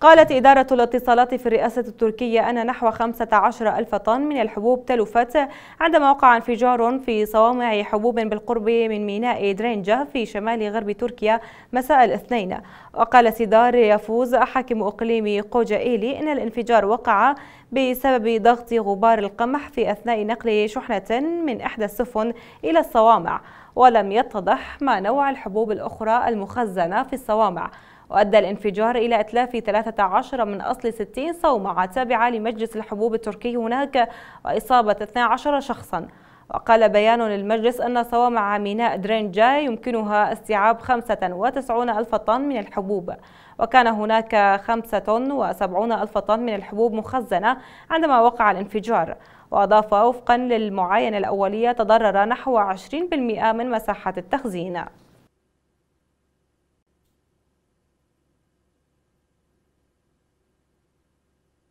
قالت إدارة الاتصالات في الرئاسة التركية أن نحو 15 ألف طن من الحبوب تلفت عندما وقع انفجار في صوامع حبوب بالقرب من ميناء درينجا في شمال غرب تركيا مساء الاثنين وقال سيدار يفوز حاكم إقليم قوجا إيلي أن الانفجار وقع بسبب ضغط غبار القمح في أثناء نقل شحنة من إحدى السفن إلى الصوامع ولم يتضح ما نوع الحبوب الأخرى المخزنة في الصوامع وأدى الانفجار إلى إتلاف 13 من أصل 60 صومعة تابعة لمجلس الحبوب التركي هناك وإصابة 12 شخصا وقال بيان للمجلس أن صوامع ميناء درينجا يمكنها استيعاب 95 ألف طن من الحبوب وكان هناك 75 ألف طن من الحبوب مخزنة عندما وقع الانفجار وأضاف وفقا للمعاينة الأولية تضرر نحو 20% من مساحة التخزين